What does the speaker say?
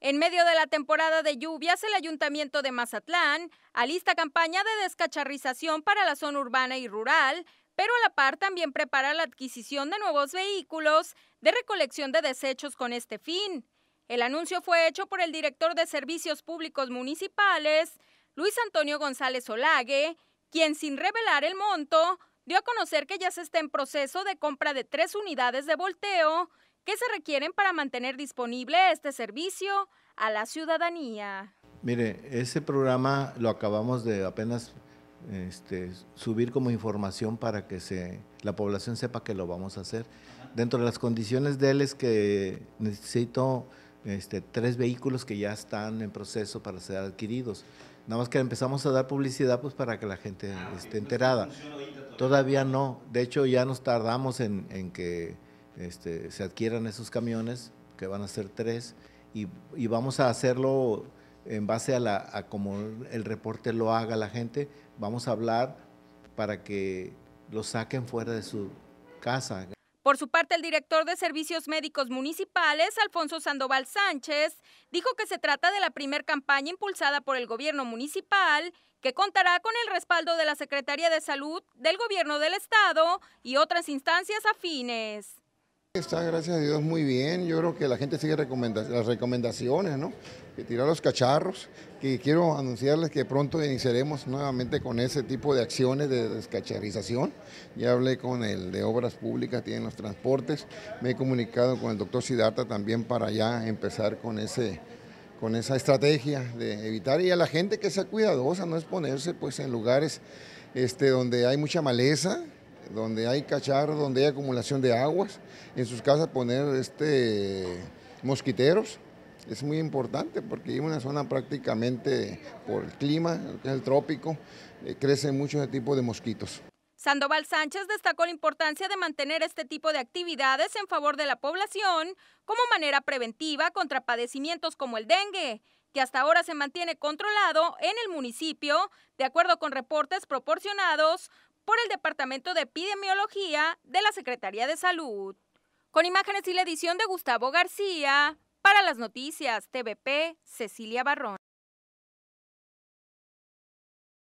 En medio de la temporada de lluvias, el Ayuntamiento de Mazatlán alista campaña de descacharrización para la zona urbana y rural, pero a la par también prepara la adquisición de nuevos vehículos de recolección de desechos con este fin. El anuncio fue hecho por el director de Servicios Públicos Municipales, Luis Antonio González Olague, quien sin revelar el monto, dio a conocer que ya se está en proceso de compra de tres unidades de volteo ¿Qué se requieren para mantener disponible este servicio a la ciudadanía. Mire, ese programa lo acabamos de apenas este, subir como información para que la población sepa que lo vamos a hacer. Dentro de las condiciones de él es que necesito este, tres vehículos que ya están en proceso para ser adquiridos. Nada más que empezamos a dar publicidad pues para que la gente ah, esté enterada. Todavía no. De hecho, ya nos tardamos en que este, se adquieran esos camiones, que van a ser tres, y, vamos a hacerlo en base a, la, como el reporte lo haga la gente, vamos a hablar para que lo saquen fuera de su casa. Por su parte, el director de Servicios Médicos Municipales, Alfonso Sandoval Sánchez, dijo que se trata de la primera campaña impulsada por el gobierno municipal, que contará con el respaldo de la Secretaría de Salud, del gobierno del Estado y otras instancias afines. Está, gracias a Dios, muy bien. Yo creo que la gente sigue las recomendaciones, ¿no? Que tirar los cacharros, que quiero anunciarles que pronto iniciaremos nuevamente con ese tipo de acciones de descacharización. Ya hablé con el de Obras Públicas, tienen los transportes. Me he comunicado con el doctor Sidarta también para ya empezar con ese con esa estrategia de evitar y a la gente que sea cuidadosa, no exponerse pues en lugares este, donde hay mucha maleza, donde hay cacharros, donde hay acumulación de aguas, en sus casas poner este, mosquiteros. Es muy importante porque en una zona prácticamente por el clima, el trópico, eh, crecen muchos tipos de mosquitos. Sandoval Sánchez destacó la importancia de mantener este tipo de actividades en favor de la población como manera preventiva contra padecimientos como el dengue, que hasta ahora se mantiene controlado en el municipio, de acuerdo con reportes proporcionados por el Departamento de Epidemiología de la Secretaría de Salud. Con imágenes y la edición de Gustavo García, para las noticias TVP, Cecilia Barrón.